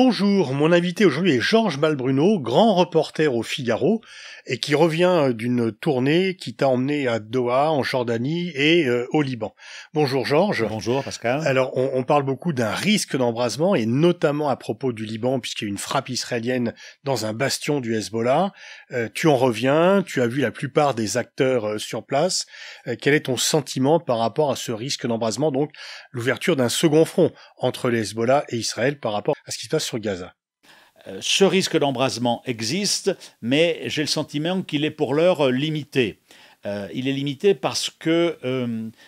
Bonjour, mon invité aujourd'hui est Georges Malbruno, grand reporter au Figaro, et qui revient euh, d'une tournée qui t'a emmené à Doha, en Jordanie et euh, au Liban. Bonjour Georges. Bonjour Pascal. Alors on, parle beaucoup d'un risque d'embrasement, et notamment à propos du Liban, puisqu'il y a une frappe israélienne dans un bastion du Hezbollah. Euh, tu en reviens, tu as vu la plupart des acteurs sur place. quel est ton sentiment par rapport à ce risque d'embrasement, donc l'ouverture d'un second front entre les Hezbollah et Israël par rapport ce qui se passe sur Gaza euh, ce risque d'embrasement existe, mais j'ai le sentiment qu'il est pour l'heure euh, limité. Euh, il est limité parce que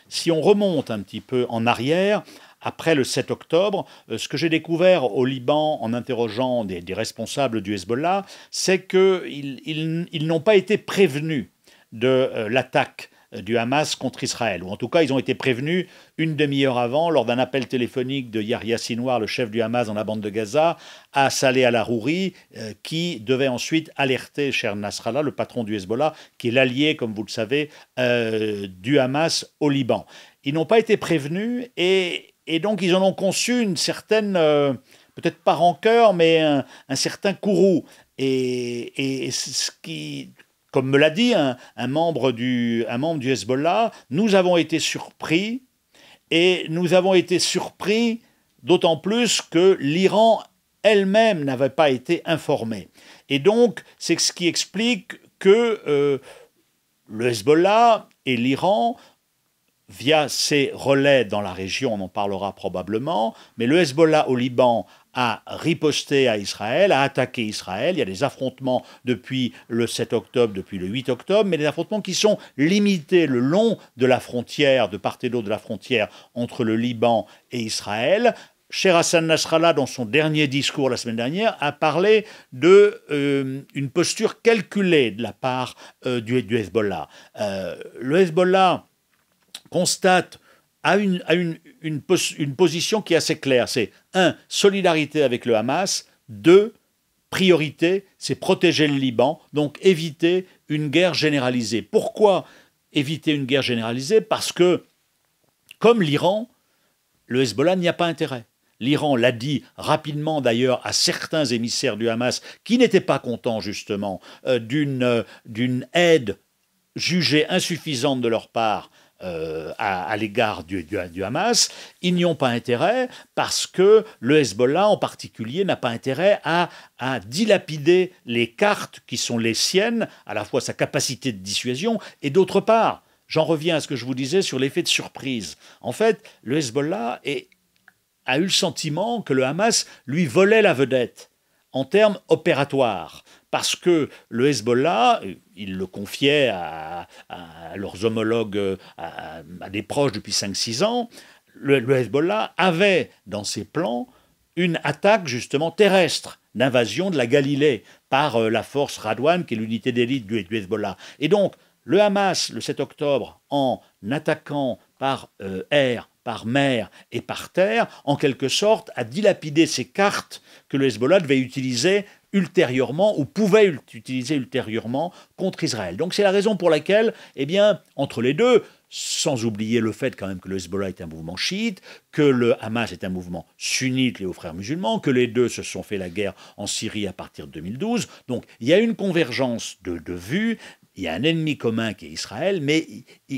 si on remonte un petit peu en arrière, après le 7 octobre, ce que j'ai découvert au Liban en interrogeant des, responsables du Hezbollah, c'est qu'ils n'ont pas été prévenus de l'attaque euh, du Hamas contre Israël. Ou en tout cas, ils ont été prévenus une demi-heure avant lors d'un appel téléphonique de Yahya Sinwar, le chef du Hamas dans la bande de Gaza, à Salé al-Arouri, euh, qui devait ensuite alerter Cher Nasrallah, le patron du Hezbollah, qui est l'allié, comme vous le savez, euh, du Hamas au Liban. Ils n'ont pas été prévenus et, donc ils en ont conçu une certaine... peut-être pas rancœur, mais un, certain courroux. et, ce qui, comme me l'a dit un, membre du, Hezbollah, nous avons été surpris, et nous avons été surpris d'autant plus que l'Iran elle-même n'avait pas été informée. Et donc, c'est ce qui explique que euh, le Hezbollah et l'Iran, via ses relais dans la région, on en parlera probablement, mais le Hezbollah au Liban à riposter à Israël, à attaquer Israël. Il y a des affrontements depuis le 7 octobre, depuis le 8 octobre, mais des affrontements qui sont limités le long de la frontière, de part et d'autre de la frontière entre le Liban et Israël. Cher Hassan Nasrallah, dans son dernier discours la semaine dernière, a parlé de euh, posture calculée de la part euh, du, Hezbollah. Euh, le Hezbollah constate à une, une position qui est assez claire, c'est 1. Solidarité avec le Hamas. 2. Priorité, c'est protéger le Liban, donc éviter une guerre généralisée. Pourquoi éviter une guerre généralisée Parce que, comme l'Iran, le Hezbollah n'y a pas intérêt. L'Iran l'a dit rapidement d'ailleurs à certains émissaires du Hamas qui n'étaient pas contents justement euh, euh, d'une aide jugée insuffisante de leur part euh, à, l'égard du, Hamas, ils n'y ont pas intérêt parce que le Hezbollah en particulier n'a pas intérêt à, dilapider les cartes qui sont les siennes, à la fois sa capacité de dissuasion et d'autre part, j'en reviens à ce que je vous disais sur l'effet de surprise. En fait, le Hezbollah a eu le sentiment que le Hamas lui volait la vedette en termes opératoires parce que le Hezbollah, euh, ils le confiaient à, leurs homologues, euh, à, des proches depuis 5-6 ans, le, Hezbollah avait dans ses plans une attaque justement terrestre d'invasion de la Galilée par euh, la force Radwan, qui est l'unité d'élite du, Hezbollah. Et donc, le Hamas, le 7 octobre, en attaquant par air, par mer et par terre, en quelque sorte, a dilapidé ces cartes que le Hezbollah devait utiliser ultérieurement ou pouvait utiliser ultérieurement contre Israël. Donc c'est la raison pour laquelle, eh bien, entre les deux, sans oublier le fait quand même que le Hezbollah est un mouvement chiite, que le Hamas est un mouvement sunnite les aux frères musulmans, que les deux se sont fait la guerre en Syrie à partir de 2012. Donc il y a une convergence de, de vues, il y a un ennemi commun qui est Israël, mais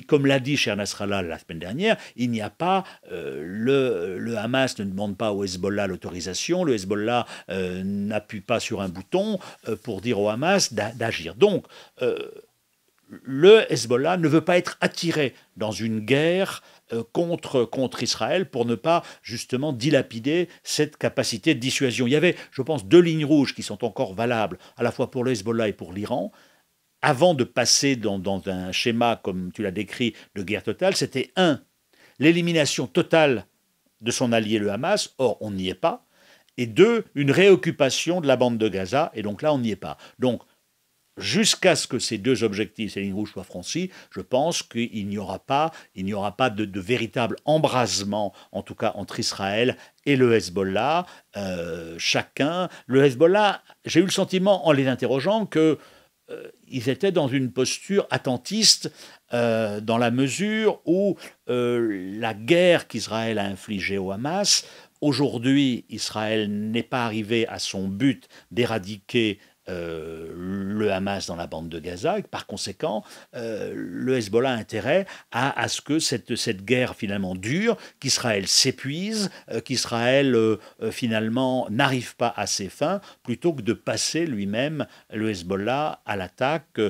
comme l'a dit Cher Nasrallah la semaine dernière, il n'y a pas, euh, le, Hamas ne demande pas au Hezbollah l'autorisation, le Hezbollah euh, n'appuie pas sur un bouton euh, pour dire au Hamas d'agir. Donc, le Hezbollah ne veut pas être attiré dans une guerre contre, contre Israël pour ne pas justement dilapider cette capacité de dissuasion. Il y avait, je pense, deux lignes rouges qui sont encore valables à la fois pour le Hezbollah et pour l'Iran avant de passer dans, dans un schéma, comme tu l'as décrit, de guerre totale, c'était un, l'élimination totale de son allié le Hamas, or on n'y est pas, et deux, une réoccupation de la bande de Gaza, et donc là on n'y est pas. Donc jusqu'à ce que ces deux objectifs, ces lignes rouges, soient franchis, je pense qu'il n'y aura pas, il n'y aura pas de, véritable embrasement, en tout cas entre Israël et le Hezbollah. Euh, chacun, le Hezbollah, j'ai eu le sentiment en les interrogeant que euh, ils étaient dans une posture attentiste euh, dans la mesure où euh, la guerre qu'Israël a infligée au Hamas, aujourd'hui Israël n'est pas arrivé à son but d'éradiquer euh, le Hamas dans la bande de Gaza et par conséquent, euh, le Hezbollah a intérêt à, ce que cette, cette guerre finalement dure, qu'Israël s'épuise, euh, qu'Israël finalement n'arrive pas à ses fins, plutôt que de passer lui-même le Hezbollah à l'attaque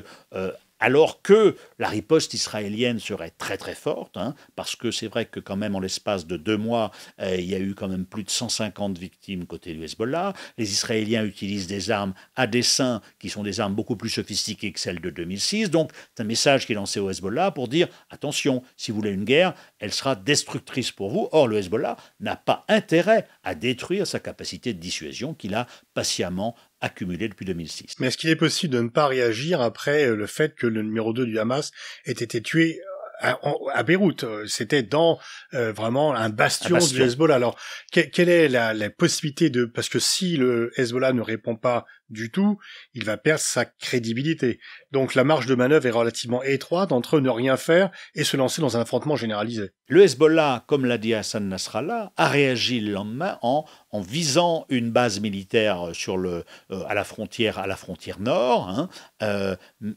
alors que la riposte israélienne serait très très forte, hein, parce que c'est vrai que quand même en l'espace de deux mois, euh, il y a eu quand même plus de 150 victimes côté du Hezbollah. Les Israéliens utilisent des armes à dessein, qui sont des armes beaucoup plus sophistiquées que celles de 2006. Donc c'est un message qui est lancé au Hezbollah pour dire attention, si vous voulez une guerre, elle sera destructrice pour vous. Or le Hezbollah n'a pas intérêt à détruire sa capacité de dissuasion qu'il a patiemment accumulée depuis 2006. Mais est-ce qu'il est possible de ne pas réagir après euh, le fait que le numéro 2 du Hamas, ait été tué euh, à, Beyrouth. Euh, c'était dans euh, vraiment un bastion, du Hezbollah. Alors, quelle est la, possibilité de... Parce que si le Hezbollah ne répond pas du tout, il va perdre sa crédibilité. Donc la marge de manœuvre est relativement étroite entre ne rien faire et se lancer dans un affrontement généralisé. Le Hezbollah, comme l'a dit Hassan Nasrallah, a réagi le lendemain en, visant une base militaire sur le, à la frontière à la frontière nord, hein,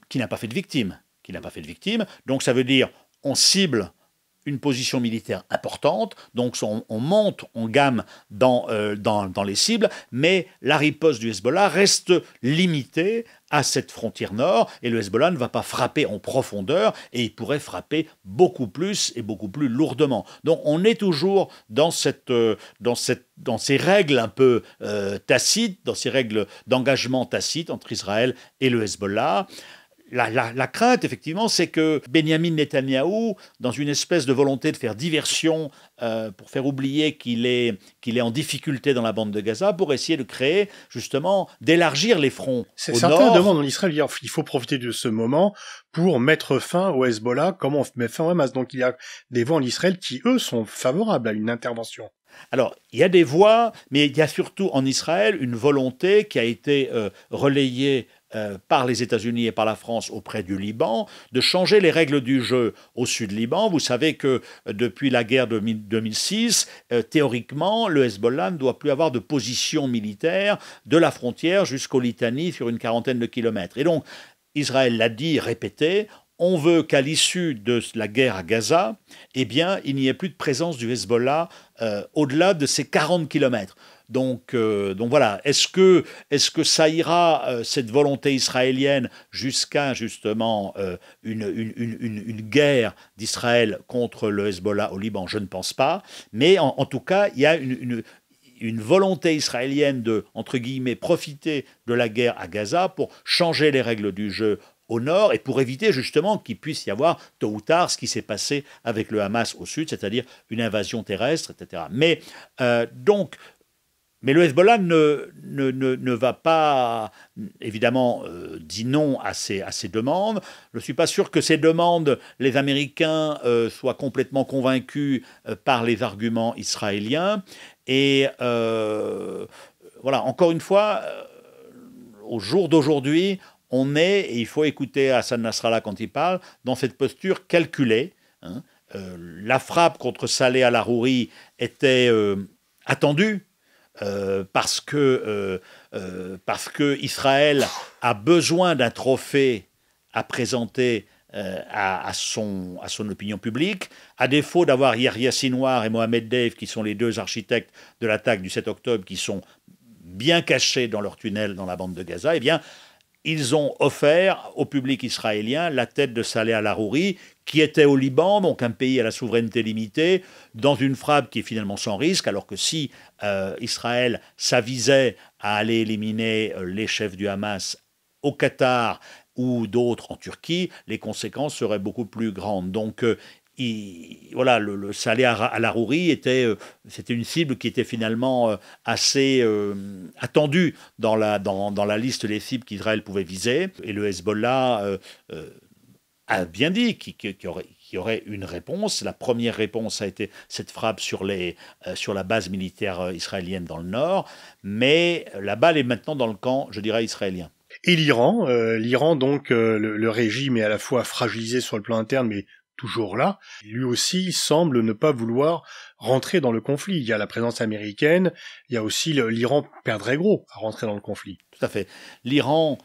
qui n'a pas fait de victimes. qui n'a pas fait de victime. Donc ça veut dire on cible une position militaire importante, donc on, monte on gamme euh, dans, dans, les cibles, mais la riposte du Hezbollah reste limitée à cette frontière nord, et le Hezbollah ne va pas frapper en profondeur, et il pourrait frapper beaucoup plus et beaucoup plus lourdement. Donc on est toujours dans, cette, euh, dans, cette, dans ces règles un peu euh, tacites, dans ces règles d'engagement tacites entre Israël et le Hezbollah la, crainte, effectivement, c'est que Benjamin Netanyahou, dans une espèce de volonté de faire diversion euh, pour faire oublier qu'il est, qu'il est en difficulté dans la bande de Gaza, pour essayer de créer, justement, d'élargir les fronts. c'est certains en Israël, il faut profiter de ce moment pour mettre fin au Hezbollah, comment on met fin au Hamas. Donc il y a des voix en Israël qui, eux, sont favorables à une intervention. Alors, il y a des voix, mais il y a surtout en Israël une volonté qui a été euh, relayée euh, par les États-Unis et par la France auprès du Liban, de changer les règles du jeu au sud Liban. Vous savez que euh, depuis la guerre de 2006, euh, théoriquement, le Hezbollah ne doit plus avoir de position militaire de la frontière jusqu'au Litanie sur une quarantaine de kilomètres. Et donc, Israël l'a dit, répété, on veut qu'à l'issue de la guerre à Gaza, eh bien, il n'y ait plus de présence du Hezbollah au-delà de ces 40 kilomètres. Donc, euh, donc voilà, est-ce que, est que ça ira, euh, cette volonté israélienne, jusqu'à justement euh, une, guerre d'Israël contre le Hezbollah au Liban Je ne pense pas. Mais en, tout cas, il y a une, une volonté israélienne de, entre guillemets, profiter de la guerre à Gaza pour changer les règles du jeu au nord et pour éviter justement qu'il puisse y avoir tôt ou tard ce qui s'est passé avec le Hamas au sud, c'est-à-dire une invasion terrestre, etc. Mais donc mais le Hezbollah ne, ne, va pas, évidemment, euh, dire non à ces, à ces demandes. Je ne suis pas sûr que ces demandes, les Américains euh, soient complètement convaincus euh, par les arguments israéliens. Et voilà, encore une fois, au jour d'aujourd'hui, on est, et il faut écouter Hassan Nasrallah quand il parle, dans cette posture calculée. Hein. la frappe contre Saleh al-Arouri était attendue euh, parce, que, euh, euh, parce que Israël a besoin d'un trophée à présenter à, son, à son opinion publique. À défaut d'avoir Yahya Sinwar et Mohamed Dave, qui sont les deux architectes de l'attaque du 7 octobre, qui sont bien cachés dans leur tunnel dans la bande de Gaza, eh bien, ils ont offert au public israélien la tête de Saleh al-Arouri, qui était au Liban, donc un pays à la souveraineté limitée, dans une frappe qui est finalement sans risque, alors que si euh, Israël s'avisait à aller éliminer euh, les chefs du Hamas au Qatar ou d'autres en Turquie, les conséquences seraient beaucoup plus grandes. Donc euh, voilà, le, le Salé rourie était, c'était une cible qui était finalement assez attendue dans la, dans, la liste des cibles qu'Israël pouvait viser. Et le Hezbollah a bien dit qu'il y aurait, une réponse. La première réponse a été cette frappe sur, les, euh, sur la base militaire euh, israélienne dans le nord, mais la balle est maintenant dans le camp, je dirais, israélien. Et l'Iran, euh, l'Iran donc, le, régime est à la fois fragilisé sur le plan interne, mais toujours là. Lui aussi semble ne pas vouloir rentrer dans le conflit. Il y a la présence américaine, il y a aussi l'Iran perdrait gros à rentrer dans le conflit. Tout à fait. L'Iran,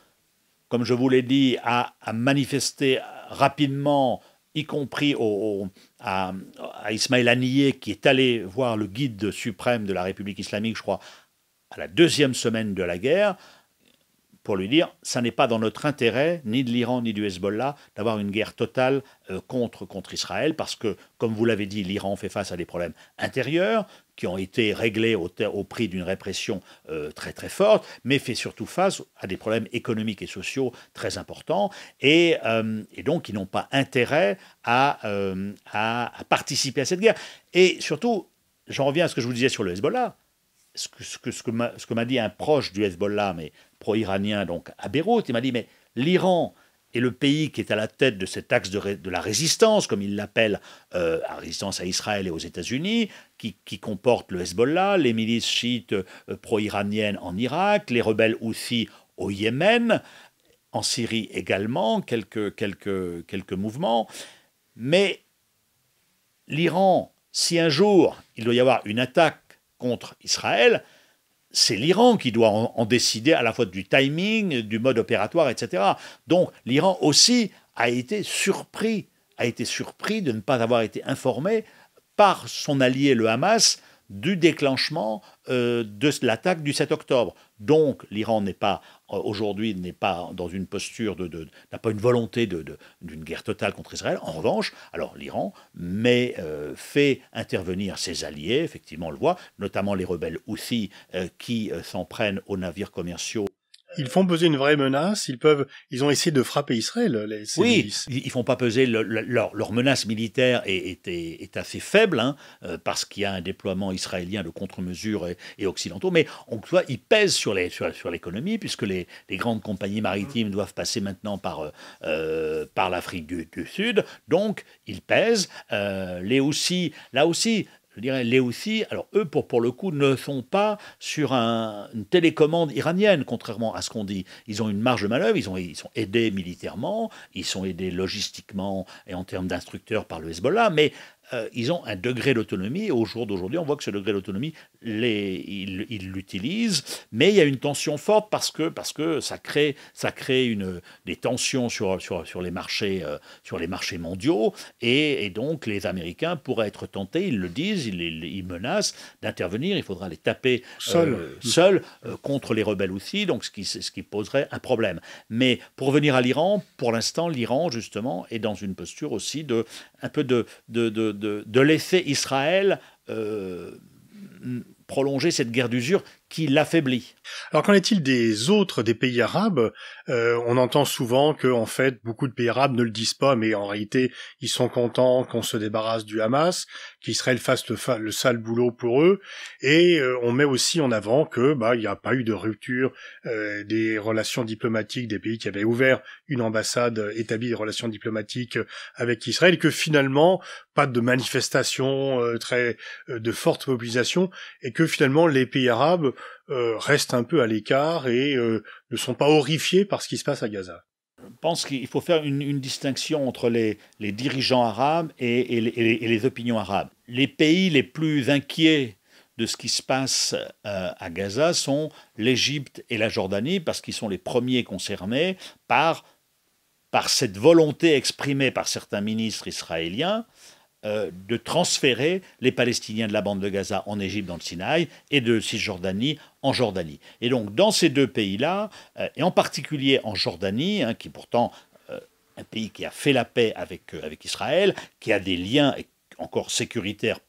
comme je vous l'ai dit, a, a manifesté rapidement, y compris à, à, Ismaël qui est allé voir le guide suprême de la République islamique, je crois, à la deuxième semaine de la guerre, pour lui dire ça n'est pas dans notre intérêt, ni de l'Iran ni du Hezbollah, d'avoir une guerre totale euh, contre, contre Israël, parce que, comme vous l'avez dit, l'Iran fait face à des problèmes intérieurs, qui ont été réglés au, au prix d'une répression euh, très très forte, mais fait surtout face à des problèmes économiques et sociaux très importants, et, euh, donc ils n'ont pas intérêt euh, à, participer à cette guerre. Et surtout, j'en reviens à ce que je vous disais sur le Hezbollah ce que, ce que, ce que m'a dit un proche du Hezbollah, mais pro-iranien, donc à Beyrouth, il m'a dit, mais l'Iran et le pays qui est à la tête de cet axe de, la résistance, comme il l'appelle, la euh, résistance à Israël et aux États-Unis, qui, comporte le Hezbollah, les milices chiites euh, pro-iraniennes en Irak, les rebelles houthis au Yémen, en Syrie également, quelques mouvements. Mais l'Iran, si un jour il doit y avoir une attaque contre Israël, c'est l'Iran qui doit en, décider à la fois du timing, du mode opératoire, etc. Donc l'Iran aussi a été surpris, a été surpris de ne pas avoir été informé par son allié le Hamas du déclenchement euh, de l'attaque du 7 octobre. Donc l'Iran n'est pas euh, aujourd'hui n'est pas dans une posture de, n'a pas une volonté d'une guerre totale contre Israël. En revanche, alors l'Iran mais euh, fait intervenir ses alliés, effectivement on le voit, notamment les rebelles Houthis euh, qui s'en prennent aux navires commerciaux ils font peser une vraie menace. Ils peuvent, ils ont essayé de frapper Israël. Les, oui, ils font pas peser leur, menace militaire est, est, assez faible hein, euh, parce qu'il y a un déploiement israélien de contre-mesures et, et, occidentaux. Mais on voit, ils pèsent sur les sur, l'économie puisque les, grandes compagnies maritimes mm. doivent passer maintenant par euh, euh, par l'Afrique du, Sud. Donc ils pèsent. Euh, les aussi, là aussi, je dirais, les aussi, alors eux, pour, pour le coup, ne sont pas sur une télécommande iranienne, contrairement à ce qu'on dit. Ils ont une marge de manœuvre, ils, ont, ils sont aidés militairement, ils sont aidés logistiquement et en termes d'instructeurs par le Hezbollah, mais euh, ils ont un degré d'autonomie. au jour d'aujourd'hui, on voit que ce degré d'autonomie, ils l'utilisent. Mais il y a une tension forte parce que, parce que ça crée, ça crée une, des tensions sur, sur, sur les marchés, euh, sur les marchés mondiaux. Et, donc, les Américains pourraient être tentés, ils le disent, ils, menacent d'intervenir. Il faudra les taper seuls seul, euh, contre les rebelles aussi, donc ce qui, ce qui poserait un problème. Mais pour venir à l'Iran, pour l'instant, l'Iran, justement, est dans une posture aussi de un peu de, de de, laisser l'effet Israël euh, prolonger cette guerre d'usure qui l'affaiblit. Alors qu'en est-il des autres des pays arabes euh, On entend souvent que en fait beaucoup de pays arabes ne le disent pas, mais en réalité ils sont contents qu'on se débarrasse du Hamas, qu'Israël fasse le, sale boulot pour eux, et euh, on met aussi en avant que bah il n'y a pas eu de rupture euh, des relations diplomatiques des pays qui avaient ouvert une ambassade, établi des relations diplomatiques avec Israël, que finalement pas de manifestations très de forte mobilisation, et que finalement les pays arabes euh, restent un peu à l'écart et euh, ne sont pas horrifiés par ce qui se passe à Gaza Je pense qu'il faut faire une, distinction entre les, dirigeants arabes et, les, opinions arabes. Les pays les plus inquiets de ce qui se passe euh, à Gaza sont l'Égypte et la Jordanie, parce qu'ils sont les premiers concernés par cette volonté exprimée par certains ministres israéliens euh, de transférer les Palestiniens de la bande de Gaza en Égypte, dans le Sinaï, et de Cisjordanie en Jordanie. Et donc dans ces deux pays-là, euh, et en particulier en Jordanie, hein, qui est pourtant euh, un pays qui a fait la paix avec, avec Israël, qui a des liens encore sécuritaires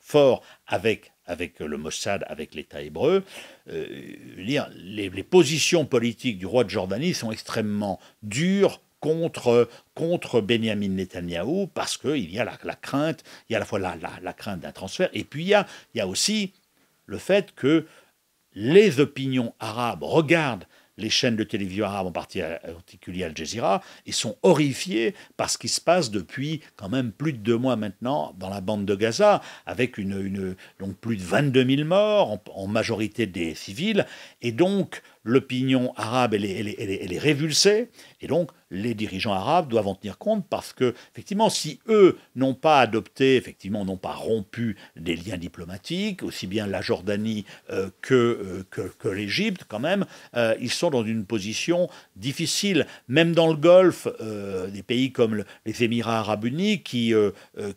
forts avec, avec le Mossad, avec l'État hébreu, les positions politiques du roi de Jordanie sont extrêmement dures, contre, contre Benjamin Netanyahu parce qu'il y a la, crainte, il y a à la fois la, la, crainte d'un transfert et puis il y a, il y aussi le fait que les opinions arabes regardent les chaînes de télévision arabes, en particulier Al Jazeera, et sont horrifiées par ce qui se passe depuis quand même plus de deux mois maintenant dans la bande de Gaza, avec une, donc plus de 22 000 morts, en majorité des civils. Et donc, l'opinion arabe, elle est, elle, est, révulsée, et donc les dirigeants arabes doivent en tenir compte parce que, effectivement, si eux n'ont pas adopté, effectivement, n'ont pas rompu des liens diplomatiques, aussi bien la Jordanie euh, euh, que, que, l'Égypte, quand même, euh, ils sont dans une position difficile. Même dans le Golfe, des pays comme les Émirats arabes unis qui,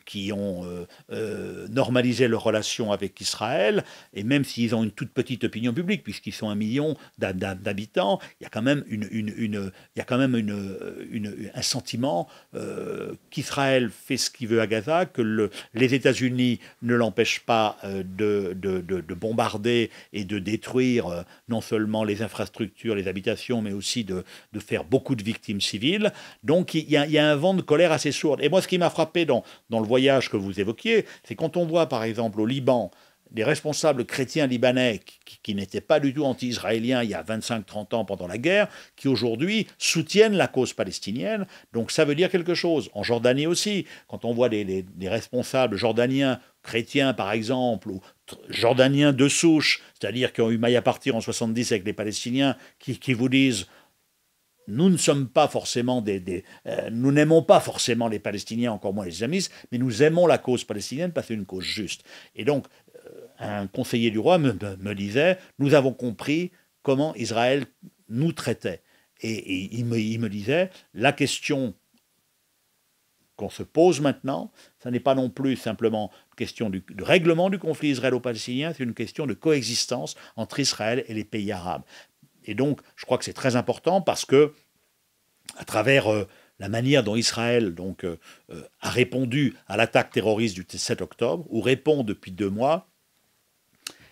qui ont normalisé leurs relations avec Israël, et même s'ils ont une toute petite opinion publique, puisqu'ils sont un million d'habitants, d'habitants, il y a quand même, une, il y quand même un sentiment euh, qu'Israël fait ce qu'il veut à Gaza, que les États-Unis ne l'empêchent pas euh, de, bombarder et de détruire euh, non seulement les infrastructures, les habitations, mais aussi de, faire beaucoup de victimes civiles. Donc il y, a, un vent de colère assez sourd. Et moi, ce qui m'a frappé dans, dans le voyage que vous évoquiez, c'est quand on voit par exemple au Liban, les responsables chrétiens libanais, qui, n'étaient pas du tout anti-israéliens il y a 25-30 ans pendant la guerre, qui aujourd'hui soutiennent la cause palestinienne. Donc ça veut dire quelque chose. En Jordanie aussi, quand on voit des responsables jordaniens, chrétiens par exemple, ou jordaniens de souche, c'est-à-dire qui ont eu maille à partir en 70 avec les Palestiniens, qui, vous disent nous ne sommes pas forcément des, euh, nous n'aimons pas forcément les Palestiniens, encore moins les islamistes, mais nous aimons la cause palestinienne parce que c'est une cause juste. Et donc euh, un conseiller du roi me, me, disait, nous avons compris comment Israël nous traitait. Et, il, me, il me disait, la question qu'on se pose maintenant, ça n'est pas non plus simplement une question du, de règlement du conflit israélo-palestinien, c'est une question de coexistence entre Israël et les pays arabes. Et donc, je crois que c'est très important parce que, à travers euh, la manière dont Israël donc, euh, a répondu à l'attaque terroriste du 7 octobre, ou répond depuis deux mois,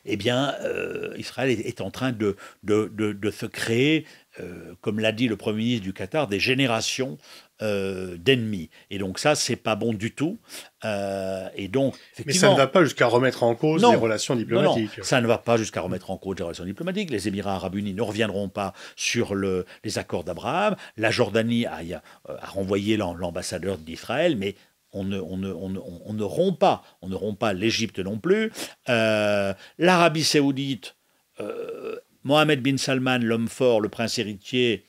eh bien, euh, Israël est, en train de, de, se créer, euh, comme l'a dit le Premier ministre du Qatar, des générations euh, d'ennemis. Et donc ça, c'est pas bon du tout. et donc, Mais ça ne va pas jusqu'à remettre en cause les relations diplomatiques. ça ne va pas jusqu'à remettre en cause les relations diplomatiques. Les Émirats arabes unis ne reviendront pas sur le, les accords d'Abraham. La Jordanie a, a renvoyé l'ambassadeur d'Israël, mais on ne, on rompt pas, on ne rompt pas l'Égypte non plus. Euh, L'Arabie saoudite, euh, Mohamed bin Salman, l'homme fort, le prince héritier,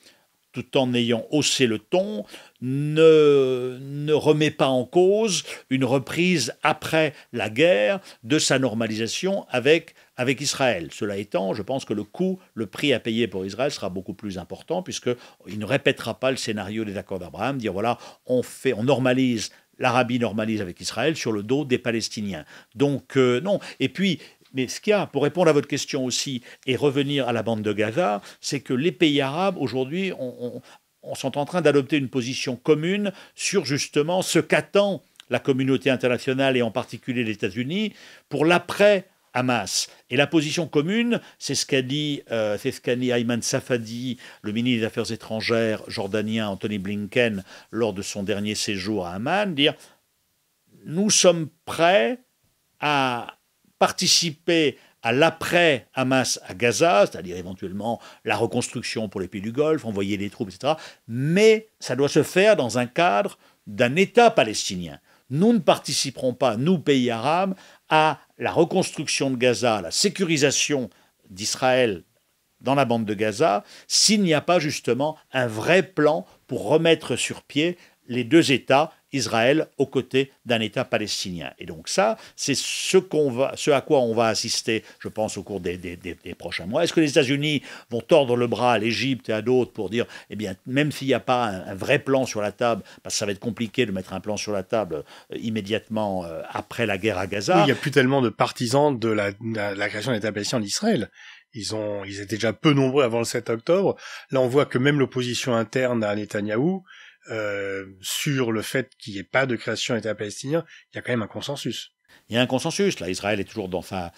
tout en ayant haussé le ton, ne, ne, remet pas en cause une reprise après la guerre de sa normalisation avec, avec Israël. Cela étant, je pense que le coût, le prix à payer pour Israël sera beaucoup plus important puisqu'il ne répétera pas le scénario des accords d'Abraham, dire voilà, on, fait, on normalise l'Arabie normalise avec Israël sur le dos des Palestiniens. Donc euh, non. Et puis, mais ce qu'il y a, pour répondre à votre question aussi et revenir à la bande de Gaza, c'est que les pays arabes aujourd'hui sont en train d'adopter une position commune sur justement ce qu'attend la communauté internationale et en particulier les États-Unis pour l'après et la position commune, c'est ce qu'a dit, euh, ce qu'a dit Ayman Safadi, le ministre des Affaires étrangères jordanien Anthony Blinken, lors de son dernier séjour à Amman, dire nous sommes prêts à participer à l'après Hamas à Gaza, c'est-à-dire éventuellement la reconstruction pour les pays du Golfe, envoyer des troupes, etc. Mais ça doit se faire dans un cadre d'un État palestinien nous ne participerons pas, nous, pays arabes, à la reconstruction de Gaza, à la sécurisation d'Israël dans la bande de Gaza, s'il n'y a pas justement un vrai plan pour remettre sur pied les deux États Israël aux côtés d'un État palestinien. Et donc ça, c'est ce, qu'on va, ce à quoi on va assister, je pense, au cours des, prochains mois. Est-ce que les États-Unis vont tordre le bras à l'Égypte et à d'autres pour dire, eh bien, même s'il n'y a pas un, vrai plan sur la table, parce que ça va être compliqué de mettre un plan sur la table euh, immédiatement euh, après la guerre à Gaza. il n'y a plus tellement de partisans de la, de création d'un État palestinien en Israël. Ils ont, ils étaient déjà peu nombreux avant le 7 octobre. Là, on voit que même l'opposition interne à Netanyahou, euh, sur le fait qu'il n'y ait pas de création d'État palestinien, il y a quand même un consensus. Il y a un consensus. Là, Israël est toujours dans. Enfin,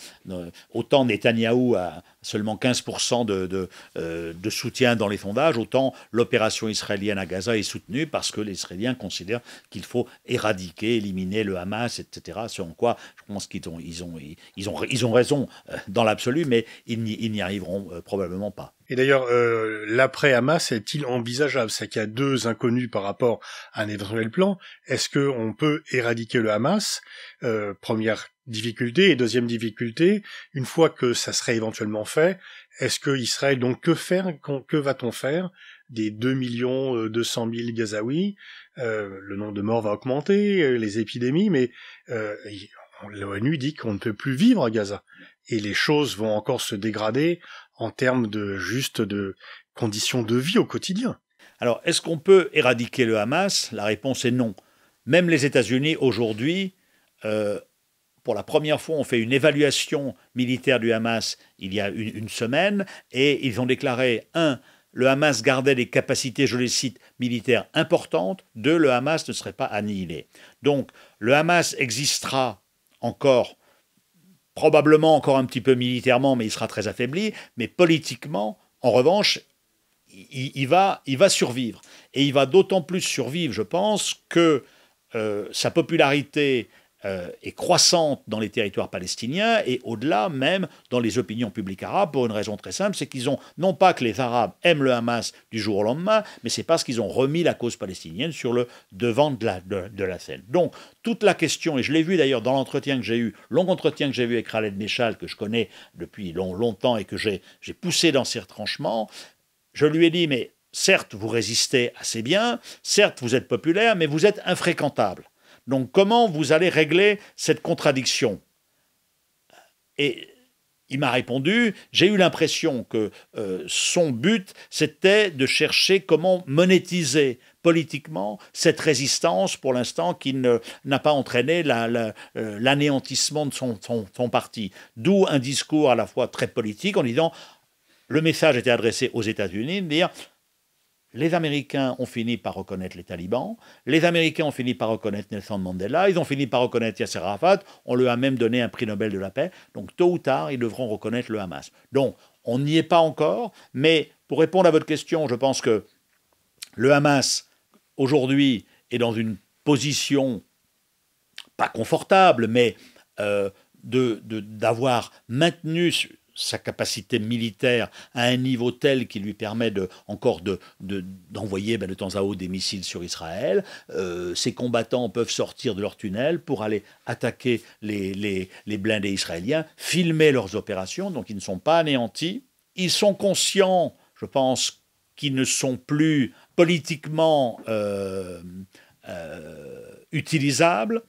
autant Netanyahou a seulement 15% de, euh, de, soutien dans les fondages, autant l'opération israélienne à Gaza est soutenue parce que les Israéliens considèrent qu'il faut éradiquer, éliminer le Hamas, etc. Ce en quoi je pense qu'ils ont, ils ont, ils ont, ils ont raison euh, dans l'absolu, mais ils n'y arriveront probablement pas. Et d'ailleurs, euh, l'après Hamas est-il envisageable C'est qu'il y a deux inconnus par rapport à un éventuel plan. Est-ce qu'on peut éradiquer le Hamas euh, Première difficulté. Et deuxième difficulté, une fois que ça serait éventuellement fait, est-ce que Israël, donc que faire Que va-t-on faire des 2 millions 200 euh, 000 Gazaouis euh, Le nombre de morts va augmenter, euh, les épidémies, mais l'ONU dit qu'on ne peut plus vivre à Gaza. Et les choses vont encore se dégrader en termes de juste de conditions de vie au quotidien. Alors, est-ce qu'on peut éradiquer le Hamas La réponse est non. Même les États-Unis, aujourd'hui, euh, pour la première fois, ont fait une évaluation militaire du Hamas il y a une, semaine, et ils ont déclaré, un, le Hamas gardait des capacités, je les cite, militaires importantes. Deux, le Hamas ne serait pas annihilé. Donc, le Hamas existera encore probablement encore un petit peu militairement, mais il sera très affaibli, mais politiquement, en revanche, il, va, survivre. Et il va d'autant plus survivre, je pense, que euh, sa popularité euh, est croissante dans les territoires palestiniens et au-delà même dans les opinions publiques arabes pour une raison très simple, c'est qu'ils ont non pas que les Arabes aiment le Hamas du jour au lendemain, mais c'est parce qu'ils ont remis la cause palestinienne sur le devant de la, scène. Donc toute la question, et je l'ai vu d'ailleurs dans l'entretien que j'ai eu, long entretien que j'ai eu avec Khaled Meshal, que je connais depuis longtemps et que j'ai poussé dans ses retranchements, je lui ai dit, mais certes, vous résistez assez bien, certes, vous êtes populaire, mais vous êtes infréquentable. Donc comment vous allez régler cette contradiction Et il m'a répondu, j'ai eu l'impression que euh, son but, c'était de chercher comment monétiser politiquement cette résistance, pour l'instant, qui n'a pas entraîné euh, l'anéantissement de son, parti. D'où un discours à la fois très politique en disant, le message était adressé aux États-Unis, dire, les Américains ont fini par reconnaître les talibans, les Américains ont fini par reconnaître Nelson Mandela, ils ont fini par reconnaître Yasser Arafat, on lui a même donné un prix Nobel de la paix, donc tôt ou tard, ils devront reconnaître le Hamas. Donc, on n'y est pas encore, mais pour répondre à votre question, je pense que le Hamas, aujourd'hui, est dans une position pas confortable, mais euh, d'avoir maintenu sa capacité militaire à un niveau tel qui lui permet de, encore d'envoyer ben, de, temps à autre des missiles sur Israël. ces euh, combattants peuvent sortir de leur tunnel pour aller attaquer les, blindés israéliens, filmer leurs opérations, donc ils ne sont pas anéantis. Ils sont conscients, je pense, qu'ils ne sont plus politiquement euh, euh, utilisables,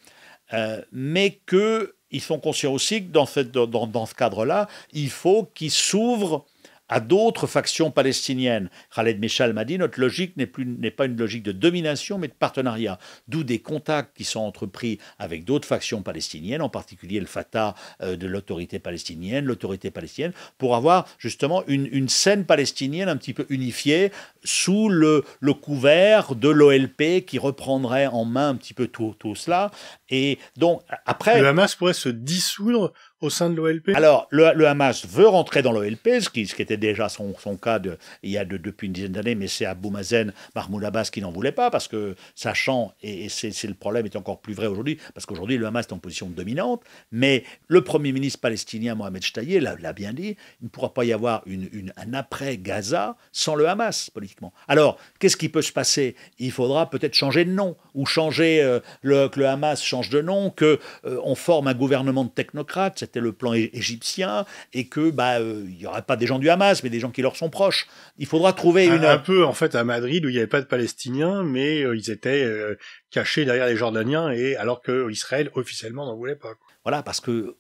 mais que ils sont conscients aussi que dans, ce cadre-là, il faut qu'ils s'ouvrent à d'autres factions palestiniennes. Khaled Meshal m'a dit notre logique n'est plus n'est pas une logique de domination mais de partenariat, d'où des contacts qui sont entrepris avec d'autres factions palestiniennes, en particulier le Fatah euh, de l'autorité palestinienne, l'autorité palestinienne, pour avoir justement une, scène palestinienne un petit peu unifiée sous le, le couvert de l'OLP qui reprendrait en main un petit peu tout, tout cela. Et donc après, La masse pourrait se dissoudre au sein de l'OLP Alors, le, Hamas veut rentrer dans l'OLP, ce qui, ce était déjà son, cas il y a depuis une dizaine d'années, mais c'est Abou Mazen, Mahmoud Abbas qui n'en voulait pas, parce que sachant, et, c'est le problème est encore plus vrai aujourd'hui, parce qu'aujourd'hui le Hamas est en position dominante, mais le Premier ministre palestinien Mohamed Chtaïeh l'a bien dit, il ne pourra pas y avoir une, un après-Gaza sans le Hamas, politiquement. Alors, qu'est-ce qui peut se passer Il faudra peut-être changer de nom, ou changer, euh, le, que le Hamas change de nom, qu'on euh, forme un gouvernement de technocrates, c'était le plan égyptien et que bah euh, il n'y aurait pas des gens du Hamas, mais des gens qui leur sont proches. Il faudra trouver une un peu en fait à Madrid où il n'y avait pas de Palestiniens, mais euh, ils étaient euh, cachés derrière les Jordaniens et alors que Israël officiellement n'en voulait pas. Voilà parce que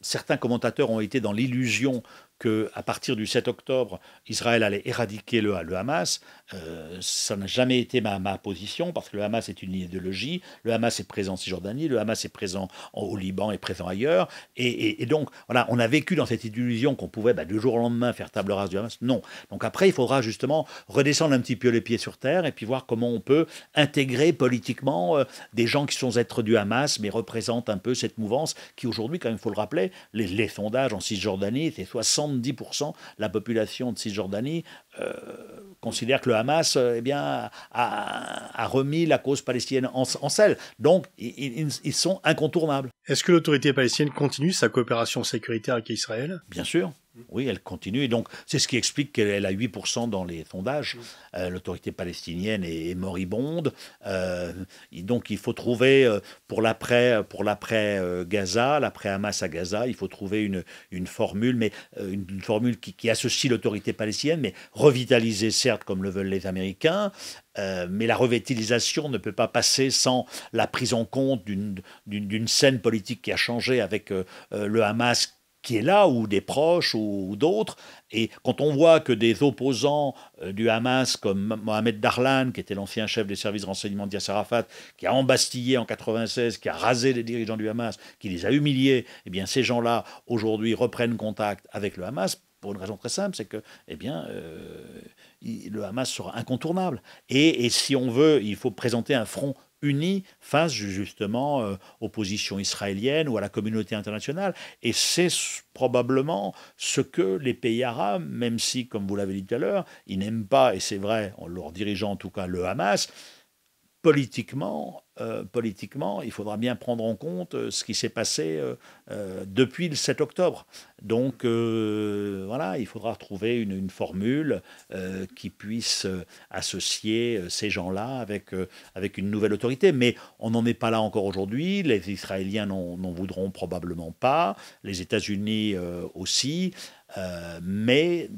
certains commentateurs ont été dans l'illusion qu'à partir du 7 octobre, Israël allait éradiquer le, Hamas. Euh, ça n'a jamais été ma, ma, position, parce que le Hamas est une idéologie, le Hamas est présent en Cisjordanie, le Hamas est présent au Liban, et présent ailleurs. Et, donc, voilà, on a vécu dans cette illusion qu'on pouvait bah, du jour au lendemain faire table rase du Hamas. Non. Donc après, il faudra justement redescendre un petit peu les pieds sur terre et puis voir comment on peut intégrer politiquement euh, des gens qui sont êtres du Hamas, mais représentent un peu cette mouvance qui aujourd'hui, quand même, il faut le rappeler, les, les sondages en Cisjordanie, étaient 60 70% de la population de Cisjordanie euh, considère que le Hamas euh, eh bien, a, remis la cause palestinienne en, selle. Donc, ils sont incontournables. Est-ce que l'autorité palestinienne continue sa coopération sécuritaire avec Israël Bien sûr. Oui, elle continue. Et donc, c'est ce qui explique qu'elle a 8% dans les sondages. Mm. Euh, l'autorité palestinienne est, moribonde. Euh, et donc, il faut trouver euh, pour l'après, pour l'après Gaza, l'après Hamas à Gaza, il faut trouver une, formule, mais une, formule qui, associe l'autorité palestinienne, mais revitalisée certes comme le veulent les Américains, mais la revitalisation ne peut pas passer sans la prise en compte d'une scène politique qui a changé avec le Hamas qui est là, ou des proches, ou, d'autres. Et quand on voit que des opposants euh, du Hamas, comme Mohamed Darlan, qui était l'ancien chef des services de renseignement de qui a embastillé en 96, qui a rasé les dirigeants du Hamas, qui les a humiliés, eh bien ces gens-là, aujourd'hui, reprennent contact avec le Hamas pour une raison très simple, c'est que, eh bien, euh, le Hamas sera incontournable. Et, et, si on veut, il faut présenter un front unis face justement euh, aux positions israéliennes ou à la communauté internationale. Et c'est probablement ce que les pays arabes, même si, comme vous l'avez dit tout à l'heure, ils n'aiment pas, et c'est vrai, en leur dirigeant en tout cas le Hamas, politiquement, euh, politiquement, il faudra bien prendre en compte euh, ce qui s'est passé euh, depuis le 7 octobre. Donc voilà, il faudra trouver une, formule qui puisse associer ces gens-là avec, avec une nouvelle autorité. Mais on n'en est pas là encore aujourd'hui. Les Israéliens n'en voudront probablement pas, les États-Unis aussi. mais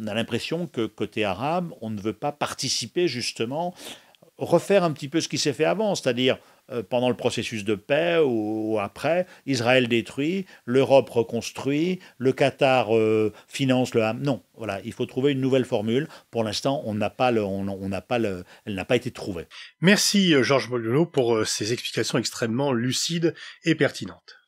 on a l'impression que côté arabe, on ne veut pas participer justement refaire un petit peu ce qui s'est fait avant, c'est-à-dire euh, pendant le processus de paix ou, après, Israël détruit, l'Europe reconstruit, le Qatar euh, finance le Ham. Non, voilà, il faut trouver une nouvelle formule. Pour l'instant, on n'a pas, le, on, pas elle n'a pas été trouvée. Merci euh, Georges Molino pour ces explications extrêmement lucides et pertinentes.